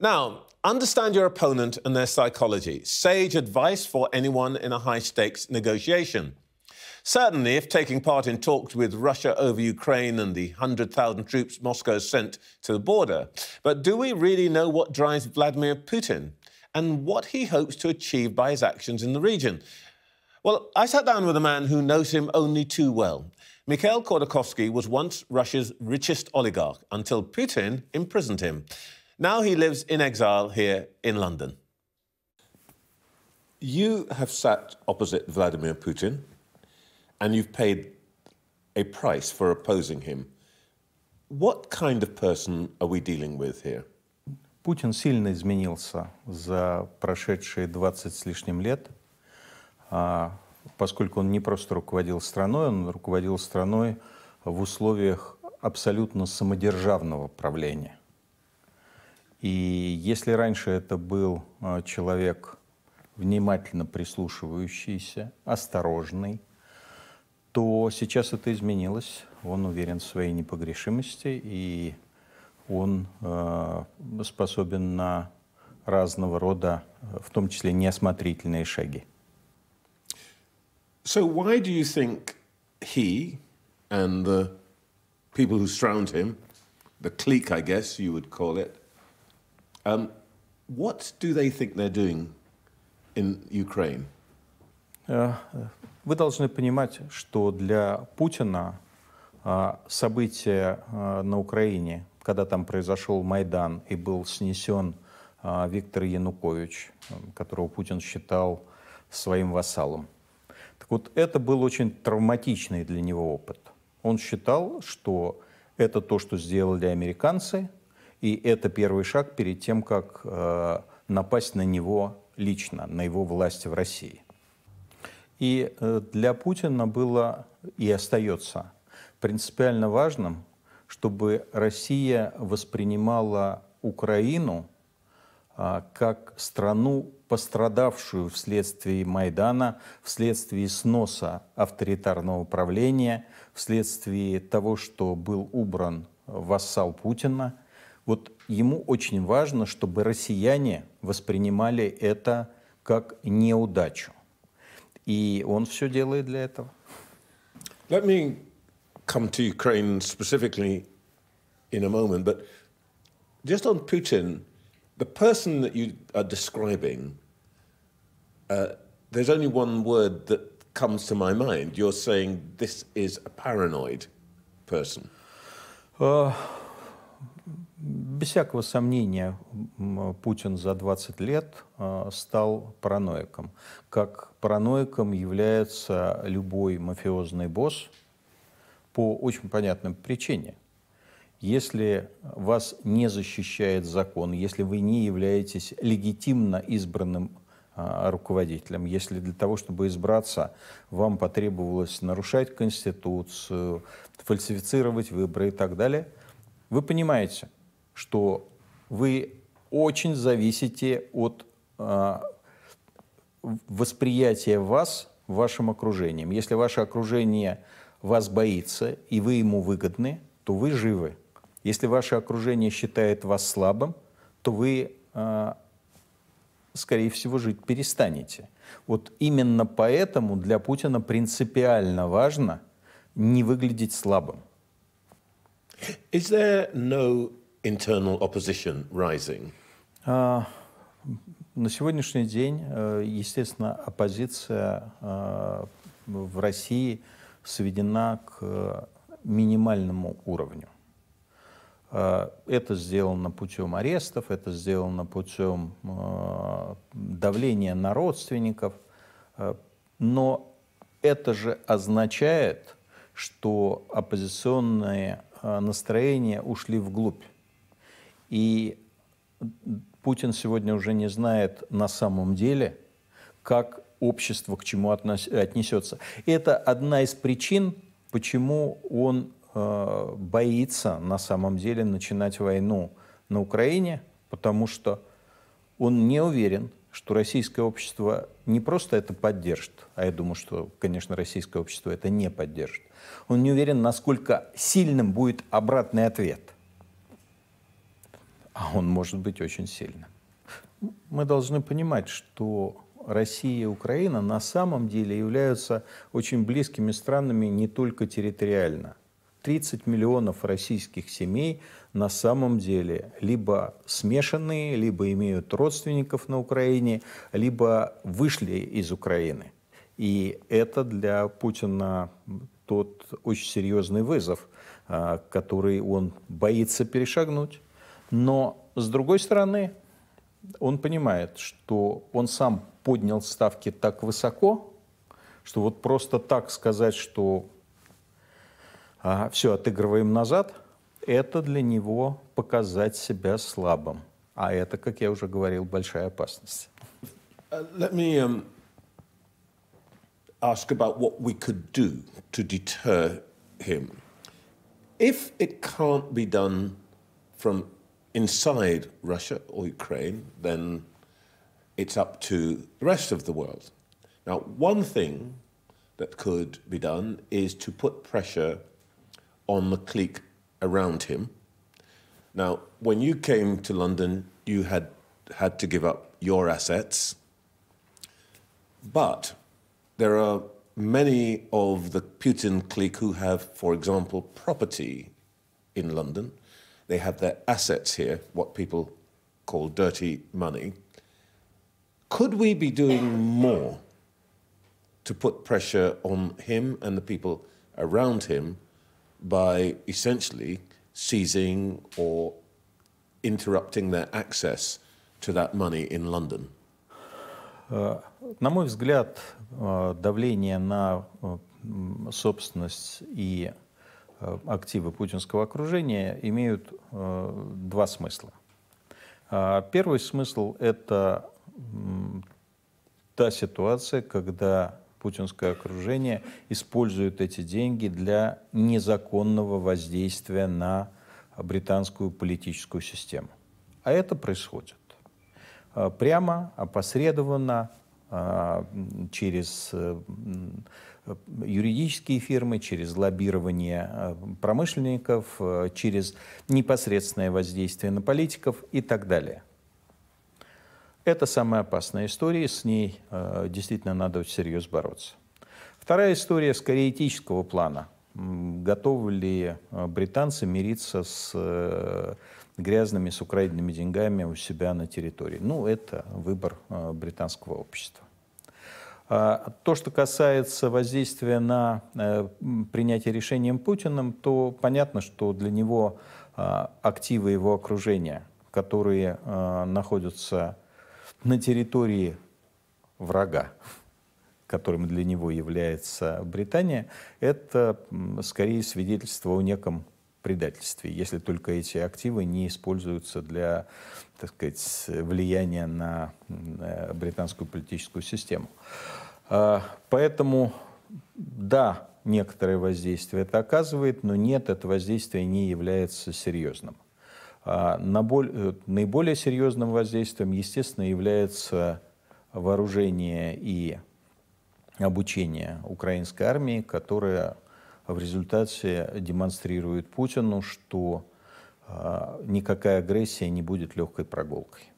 Now, understand your opponent and their psychology. Sage advice for anyone in a high stakes negotiation. Certainly, if taking part in talks with Russia over Ukraine and the 100,000 troops Moscow sent to the border. But do we really know what drives Vladimir Putin and what he hopes to achieve by his actions in the region? Well, I sat down with a man who knows him only too well. Mikhail Khodorkovsky was once Russia's richest oligarch until Putin imprisoned him. Now he lives in exile here in London. You have sat opposite Vladimir Putin and you've paid a price for opposing him. What kind of person are we dealing with here? Путин сильно изменился за прошедшие 20 с лишним лет, а, поскольку он не просто руководил страной, он руководил страной в условиях абсолютно самодержавного правления – и если раньше это был а, человек внимательно прислушивающийся, осторожный, то сейчас это изменилось. Он уверен в своей непогрешимости, и он э, способен на разного рода, в том числе неосмотрительные шаги. So why do you think he and the people who surround him, the clique, I guess you would call it, Um, what do they think they're doing in Ukraine? Э, вы должны понимать, что для Путина э, события э, на Украине, когда там произошел Майдан и был снесен Виктор Янукович, которого Путин считал своим вассалом. Так вот, это был очень травматичный для него опыт. Он считал, что это то, что сделали американцы – и это первый шаг перед тем, как э, напасть на него лично, на его власть в России. И э, для Путина было и остается принципиально важным, чтобы Россия воспринимала Украину э, как страну, пострадавшую вследствие Майдана, вследствие сноса авторитарного правления, вследствие того, что был убран вассал Путина – вот ему очень важно, чтобы россияне воспринимали это как неудачу. И он все делает для этого. Let me come to Ukraine specifically in a moment, but just on Putin, the person that you are describing, uh, there's only one word that comes to my mind. You're saying this is a paranoid person. Uh, без всякого сомнения, Путин за 20 лет э, стал параноиком. Как параноиком является любой мафиозный босс по очень понятным причине. Если вас не защищает закон, если вы не являетесь легитимно избранным э, руководителем. Если для того, чтобы избраться, вам потребовалось нарушать Конституцию, фальсифицировать выборы и так далее, вы понимаете, что вы очень зависите от э, восприятия вас вашим окружением. Если ваше окружение вас боится, и вы ему выгодны, то вы живы. Если ваше окружение считает вас слабым, то вы, э, скорее всего, жить перестанете. Вот именно поэтому для Путина принципиально важно не выглядеть слабым. Is there no internal opposition rising? Uh, на сегодняшний день, э, естественно, оппозиция э, в России сведена к минимальному уровню. Э, это сделано путем арестов, это сделано путем давления на родственников. Но это же означает, что оппозиционные настроения ушли вглубь. И Путин сегодня уже не знает на самом деле, как общество к чему отнесется. И это одна из причин, почему он э, боится на самом деле начинать войну на Украине, потому что он не уверен, что российское общество не просто это поддержит, а я думаю, что, конечно, российское общество это не поддержит. Он не уверен, насколько сильным будет обратный ответ – а он может быть очень сильным. Мы должны понимать, что Россия и Украина на самом деле являются очень близкими странами не только территориально. 30 миллионов российских семей на самом деле либо смешанные, либо имеют родственников на Украине, либо вышли из Украины. И это для Путина тот очень серьезный вызов, а, который он боится перешагнуть. Но, с другой стороны, он понимает, что он сам поднял ставки так высоко, что вот просто так сказать, что а, все, отыгрываем назад, это для него показать себя слабым. А это, как я уже говорил, большая опасность. Uh, let me um, ask about what we could do to deter him. If it can't be done from inside Russia or Ukraine, then it's up to the rest of the world. Now, one thing that could be done is to put pressure on the clique around him. Now, when you came to London, you had had to give up your assets, but there are many of the Putin clique who have, for example, property in London they have their assets here, what people call dirty money. Could we be doing more to put pressure on him and the people around him by essentially seizing or interrupting their access to that money in London? Э, на мой взгляд, э, давление на э, собственность и Э, активы путинского окружения имеют э, два смысла. А, первый смысл — это та ситуация, когда путинское окружение использует эти деньги для незаконного воздействия на британскую политическую систему. А это происходит э, прямо, опосредованно, через юридические фирмы, через лоббирование э, промышленников, э, через непосредственное воздействие на политиков и так далее. Это самая опасная история, с ней э, действительно надо всерьез бороться. Вторая история скорее этического плана. Готовы ли э, британцы мириться с э, грязными, с украденными деньгами у себя на территории? Ну, это выбор э, британского общества. А, то, что касается воздействия на э, принятие решения Путиным, то понятно, что для него а, активы его окружения, которые а, находятся на территории врага, которым для него является Британия, это скорее свидетельство о неком предательстве, если только эти активы не используются для, так сказать, влияния на британскую политическую систему. А, поэтому, да, некоторое воздействие это оказывает, но нет, это воздействие не является серьезным. А, э, наиболее серьезным воздействием, естественно, является вооружение и обучение украинской армии, которое в результате демонстрирует Путину, что а, никакая агрессия не будет легкой прогулкой.